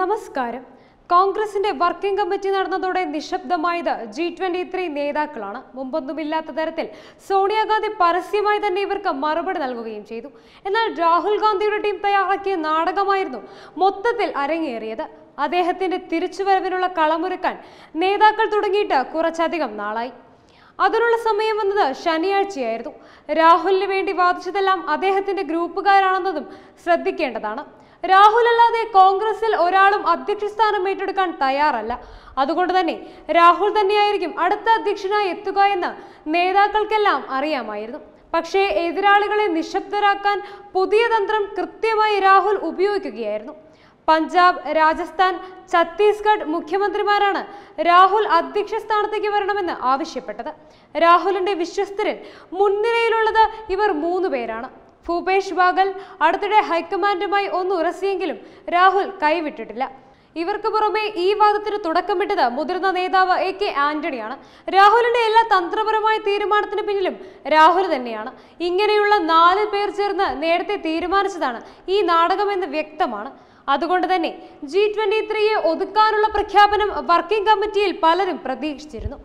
നമസ്കാരം കോൺഗ്രസിന്റെ working committee നടന്നതോടെ നിശബ്ദമായത് ജി ട്വന്റി ത്രീ നേതാക്കളാണ് മുമ്പൊന്നുമില്ലാത്ത തരത്തിൽ സോണിയാഗാന്ധി പരസ്യമായി തന്നെ ഇവർക്ക് മറുപടി നൽകുകയും ചെയ്തു എന്നാൽ രാഹുൽ ഗാന്ധിയുടെ ടീം തയ്യാറാക്കിയ നാടകമായിരുന്നു മൊത്തത്തിൽ അരങ്ങേറിയത് അദ്ദേഹത്തിന്റെ തിരിച്ചുവരവിനുള്ള കളമൊരുക്കാൻ നേതാക്കൾ തുടങ്ങിയിട്ട് കുറച്ചധികം നാളായി അതിനുള്ള സമയം വന്നത് ശനിയാഴ്ചയായിരുന്നു രാഹുലിന് വേണ്ടി വാദിച്ചതെല്ലാം അദ്ദേഹത്തിന്റെ ഗ്രൂപ്പുകാരാണെന്നതും ശ്രദ്ധിക്കേണ്ടതാണ് രാഹുൽ അല്ലാതെ കോൺഗ്രസിൽ ഒരാളും അധ്യക്ഷ സ്ഥാനം ഏറ്റെടുക്കാൻ തയ്യാറല്ല അതുകൊണ്ട് തന്നെ രാഹുൽ തന്നെയായിരിക്കും അടുത്ത അധ്യക്ഷനായി എത്തുക എന്ന് നേതാക്കൾക്കെല്ലാം അറിയാമായിരുന്നു പക്ഷേ എതിരാളികളെ നിശബ്ദരാക്കാൻ പുതിയ തന്ത്രം കൃത്യമായി രാഹുൽ ഉപയോഗിക്കുകയായിരുന്നു പഞ്ചാബ് രാജസ്ഥാൻ ഛത്തീസ്ഗഡ് മുഖ്യമന്ത്രിമാരാണ് രാഹുൽ അധ്യക്ഷ സ്ഥാനത്തേക്ക് വരണമെന്ന് ആവശ്യപ്പെട്ടത് രാഹുലിന്റെ വിശ്വസ്തരിൽ മുൻനിരയിലുള്ളത് ഇവർ മൂന്ന് പേരാണ് ഭൂപേഷ് ബാഗൽ അടുത്തിടെ ഹൈക്കമാൻഡുമായി ഒന്ന് ഉറസിയെങ്കിലും രാഹുൽ കൈവിട്ടിട്ടില്ല ഇവർക്ക് പുറമെ ഈ വാദത്തിന് തുടക്കമിട്ടത് മുതിർന്ന നേതാവ് എ കെ ആന്റണിയാണ് രാഹുലിന്റെ എല്ലാ തന്ത്രപരമായ തീരുമാനത്തിന് പിന്നിലും രാഹുൽ തന്നെയാണ് ഇങ്ങനെയുള്ള നാല് പേർ ചേർന്ന് നേരത്തെ തീരുമാനിച്ചതാണ് ഈ നാടകമെന്ന് വ്യക്തമാണ് അതുകൊണ്ട് തന്നെ ജി ട്വന്റി ത്രീയെ ഒതുക്കാനുള്ള പ്രഖ്യാപനം വർക്കിംഗ് കമ്മിറ്റിയിൽ പലരും പ്രതീക്ഷിച്ചിരുന്നു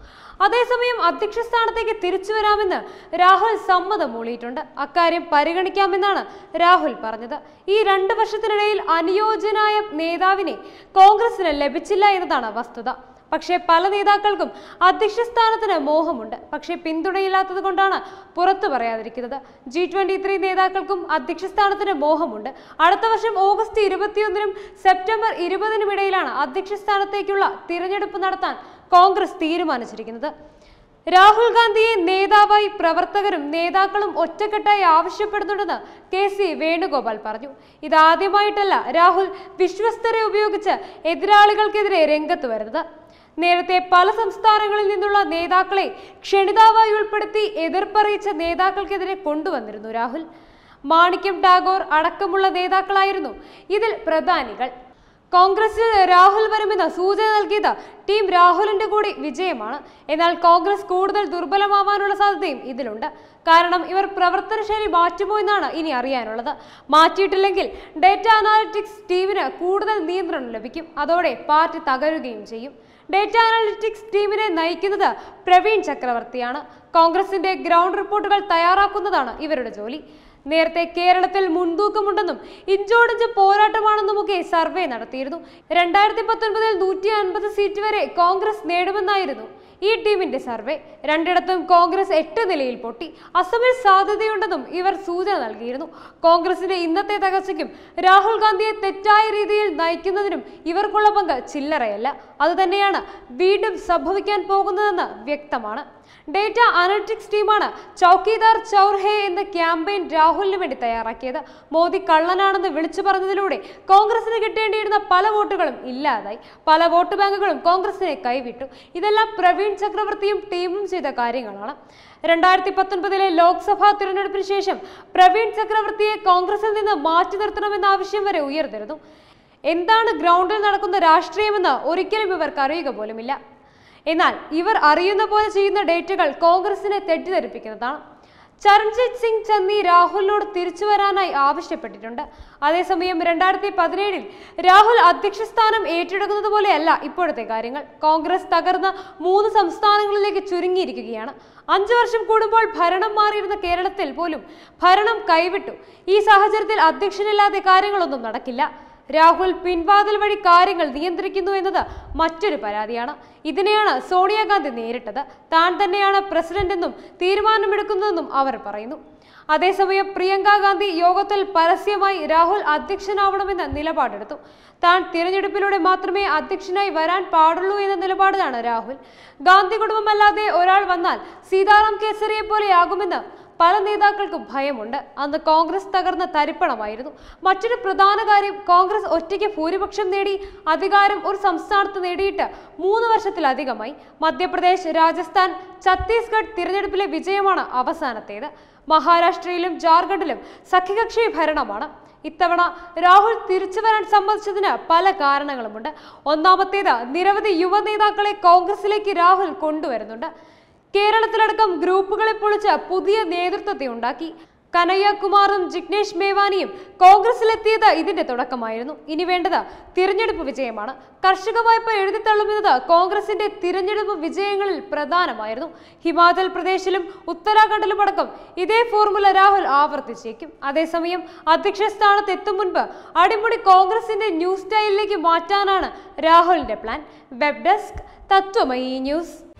അതേസമയം അധ്യക്ഷ സ്ഥാനത്തേക്ക് തിരിച്ചു വരാമെന്ന് രാഹുൽ സമ്മതം മൂളിയിട്ടുണ്ട് അക്കാര്യം പരിഗണിക്കാമെന്നാണ് രാഹുൽ പറഞ്ഞത് ഈ രണ്ട് വർഷത്തിനിടയിൽ അനുയോജ്യനായ നേതാവിനെ കോൺഗ്രസിന് ലഭിച്ചില്ല എന്നതാണ് വസ്തുത പക്ഷേ പല നേതാക്കൾക്കും അധ്യക്ഷ സ്ഥാനത്തിന് മോഹമുണ്ട് പക്ഷേ പിന്തുണയില്ലാത്തത് കൊണ്ടാണ് പുറത്തു പറയാതിരിക്കുന്നത് ജി ട്വന്റി ത്രീ നേതാക്കൾക്കും അധ്യക്ഷ സ്ഥാനത്തിന് മോഹമുണ്ട് അടുത്ത വർഷം ഓഗസ്റ്റ് ഇരുപത്തിയൊന്നിനും സെപ്റ്റംബർ ഇരുപതിനും ഇടയിലാണ് അധ്യക്ഷ സ്ഥാനത്തേക്കുള്ള തിരഞ്ഞെടുപ്പ് നടത്താൻ കോൺഗ്രസ് തീരുമാനിച്ചിരിക്കുന്നത് രാഹുൽ ഗാന്ധിയെ നേതാവായി പ്രവർത്തകരും നേതാക്കളും ഒറ്റക്കെട്ടായി ആവശ്യപ്പെടുന്നുണ്ടെന്ന് കെ സി വേണുഗോപാൽ പറഞ്ഞു ഇതാദ്യമായിട്ടല്ല രാഹുൽ വിശ്വസ്തരെ ഉപയോഗിച്ച് എതിരാളികൾക്കെതിരെ രംഗത്ത് വരുന്നത് നേരത്തെ പല സംസ്ഥാനങ്ങളിൽ നിന്നുള്ള നേതാക്കളെ ക്ഷണിതാവായി ഉൾപ്പെടുത്തി എതിർപ്പറിയിച്ച നേതാക്കൾക്കെതിരെ കൊണ്ടുവന്നിരുന്നു രാഹുൽ മാണിക്യം ടാഗോർ അടക്കമുള്ള നേതാക്കളായിരുന്നു ഇതിൽ പ്രധാനികൾ കോൺഗ്രസിൽ രാഹുൽ വരുമെന്ന സൂചന നൽകിയത് ടീം രാഹുലിന്റെ കൂടി വിജയമാണ് എന്നാൽ കോൺഗ്രസ് കൂടുതൽ ദുർബലമാവാനുള്ള സാധ്യതയും ഇതിലുണ്ട് കാരണം ഇവർ പ്രവർത്തന ശൈലി മാറ്റുമോ എന്നാണ് ഇനി അറിയാനുള്ളത് മാറ്റിയിട്ടില്ലെങ്കിൽ ഡേറ്റ അനാലിറ്റിക്സ് ടീമിന് കൂടുതൽ നിയന്ത്രണം ലഭിക്കും അതോടെ പാർട്ടി തകരുകയും ചെയ്യും ഡേറ്റ അനാലിറ്റിക്സ് ടീമിനെ നയിക്കുന്നത് പ്രവീൺ ചക്രവർത്തിയാണ് കോൺഗ്രസിന്റെ ഗ്രൗണ്ട് റിപ്പോർട്ടുകൾ തയ്യാറാക്കുന്നതാണ് ഇവരുടെ ജോലി നേരത്തെ കേരളത്തിൽ മുൻതൂക്കമുണ്ടെന്നും ഇഞ്ചോടിഞ്ച് ഒക്കെ സർവേ നടത്തിയിരുന്നു രണ്ടായിരത്തി പത്തൊൻപതിൽ നൂറ്റി അൻപത് സീറ്റ് വരെ കോൺഗ്രസ് നേടുമെന്നായിരുന്നു ഈ ടീമിന്റെ സർവേ രണ്ടിടത്തും കോൺഗ്രസ് എട്ട് നിലയിൽ പൊട്ടി അസമിൽ സാധ്യതയുണ്ടെന്നും ഇവർ സൂചന നൽകിയിരുന്നു കോൺഗ്രസിന്റെ ഇന്നത്തെ തകർച്ചയ്ക്കും രാഹുൽ ഗാന്ധിയെ തെറ്റായ രീതിയിൽ നയിക്കുന്നതിനും ഇവർക്കുള്ള പങ്ക് ചില്ലറയല്ല അതുതന്നെയാണ് വീണ്ടും സംഭവിക്കാൻ പോകുന്നതെന്ന് വ്യക്തമാണ് ഡേറ്റ അനലിറ്റിക്സ് ടീമാണ് ചൌക്കിദാർ ചൗർഹേ എന്ന ക്യാമ്പയിൻ രാഹുലിന് വേണ്ടി തയ്യാറാക്കിയത് മോദി കള്ളനാണെന്ന് വിളിച്ചു പറഞ്ഞതിലൂടെ കോൺഗ്രസിന് കിട്ടേണ്ടിയിരുന്ന പല വോട്ടുകളും ഇല്ലാതായി പല വോട്ട് ബാങ്കുകളും കോൺഗ്രസിനെ കൈവിട്ടു ഇതെല്ലാം പ്രവീൺ പ്രവീൺ ചക്രവർത്തിയും ടീമും ചെയ്ത കാര്യങ്ങളാണ് രണ്ടായിരത്തി പത്തൊൻപതിലെ ലോക്സഭാ തിരഞ്ഞെടുപ്പിന് ശേഷം പ്രവീൺ ചക്രവർത്തിയെ കോൺഗ്രസിൽ നിന്ന് മാറ്റി നിർത്തണമെന്ന ആവശ്യം വരെ ഉയർന്നിരുന്നു എന്താണ് ഗ്രൗണ്ടിൽ നടക്കുന്ന രാഷ്ട്രീയമെന്ന് ഒരിക്കലും ഇവർക്ക് അറിയുക പോലുമില്ല എന്നാൽ ഇവർ അറിയുന്ന പോലെ ചെയ്യുന്ന ഡേറ്റുകൾ കോൺഗ്രസിനെ തെറ്റിദ്ധരിപ്പിക്കുന്നതാണ് ചരൺജിത് സിംഗ് ചന്നി രാഹുലിനോട് തിരിച്ചു വരാനായി ആവശ്യപ്പെട്ടിട്ടുണ്ട് അതേസമയം രണ്ടായിരത്തി പതിനേഴിൽ രാഹുൽ അധ്യക്ഷ സ്ഥാനം ഏറ്റെടുക്കുന്നത് പോലെയല്ല ഇപ്പോഴത്തെ കാര്യങ്ങൾ കോൺഗ്രസ് തകർന്ന മൂന്ന് സംസ്ഥാനങ്ങളിലേക്ക് ചുരുങ്ങിയിരിക്കുകയാണ് അഞ്ചു വർഷം കൂടുമ്പോൾ ഭരണം മാറിയിരുന്ന കേരളത്തിൽ പോലും ഭരണം കൈവിട്ടു ഈ സാഹചര്യത്തിൽ അധ്യക്ഷനില്ലാതെ കാര്യങ്ങളൊന്നും നടക്കില്ല രാഹുൽ പിൻവാതിൽ വഴി കാര്യങ്ങൾ നിയന്ത്രിക്കുന്നു എന്നത് മറ്റൊരു പരാതിയാണ് ഇതിനെയാണ് സോണിയാഗാന്ധി നേരിട്ടത് താൻ തന്നെയാണ് പ്രസിഡന്റ് എന്നും തീരുമാനമെടുക്കുന്നതെന്നും അവർ പറയുന്നു അതേസമയം പ്രിയങ്ക ഗാന്ധി യോഗത്തിൽ പരസ്യമായി രാഹുൽ അധ്യക്ഷനാവണമെന്ന നിലപാടെടുത്തു താൻ തിരഞ്ഞെടുപ്പിലൂടെ മാത്രമേ അധ്യക്ഷനായി വരാൻ പാടുള്ളൂ എന്ന നിലപാടിലാണ് രാഹുൽ ഗാന്ധി കുടുംബമല്ലാതെ ഒരാൾ വന്നാൽ സീതാറാം കേസരിയെ പോലെയാകുമെന്ന് പല നേതാക്കൾക്കും ഭയമുണ്ട് അന്ന് കോൺഗ്രസ് തകർന്ന തരിപ്പണമായിരുന്നു മറ്റൊരു പ്രധാന കാര്യം കോൺഗ്രസ് ഒറ്റയ്ക്ക് ഭൂരിപക്ഷം നേടി അധികാരം ഒരു സംസ്ഥാനത്ത് നേടിയിട്ട് മൂന്ന് വർഷത്തിലധികമായി മധ്യപ്രദേശ് രാജസ്ഥാൻ ഛത്തീസ്ഗഡ് തിരഞ്ഞെടുപ്പിലെ വിജയമാണ് അവസാനത്തേത് മഹാരാഷ്ട്രയിലും ജാർഖണ്ഡിലും സഖ്യകക്ഷി ഭരണമാണ് ഇത്തവണ രാഹുൽ തിരിച്ചു വരാൻ സംബന്ധിച്ചതിന് പല കാരണങ്ങളുമുണ്ട് ഒന്നാമത്തേത് നിരവധി യുവ കോൺഗ്രസിലേക്ക് രാഹുൽ കൊണ്ടുവരുന്നുണ്ട് കേരളത്തിലടക്കം ഗ്രൂപ്പുകളെ പൊളിച്ച് പുതിയ നേതൃത്വത്തെ ഉണ്ടാക്കി കനയ്യകുമാറും ജിഗ്നേഷ് മേവാനിയും കോൺഗ്രസിലെത്തിയത് ഇതിന്റെ തുടക്കമായിരുന്നു ഇനി വേണ്ടത് തിരഞ്ഞെടുപ്പ് വിജയമാണ് കർഷക വായ്പ എഴുതിത്തള്ളുന്നത് കോൺഗ്രസിന്റെ തിരഞ്ഞെടുപ്പ് വിജയങ്ങളിൽ പ്രധാനമായിരുന്നു ഹിമാചൽ പ്രദേശിലും ഉത്തരാഖണ്ഡിലും അടക്കം ഇതേ ഫോർമുല രാഹുൽ ആവർത്തിച്ചേക്കും അതേസമയം അധ്യക്ഷ സ്ഥാനത്ത് എത്തും മുൻപ് അടിമുടി കോൺഗ്രസിന്റെ ന്യൂസ് സ്റ്റൈലിലേക്ക് മാറ്റാനാണ് രാഹുലിന്റെ plan web desk Tatwamayi news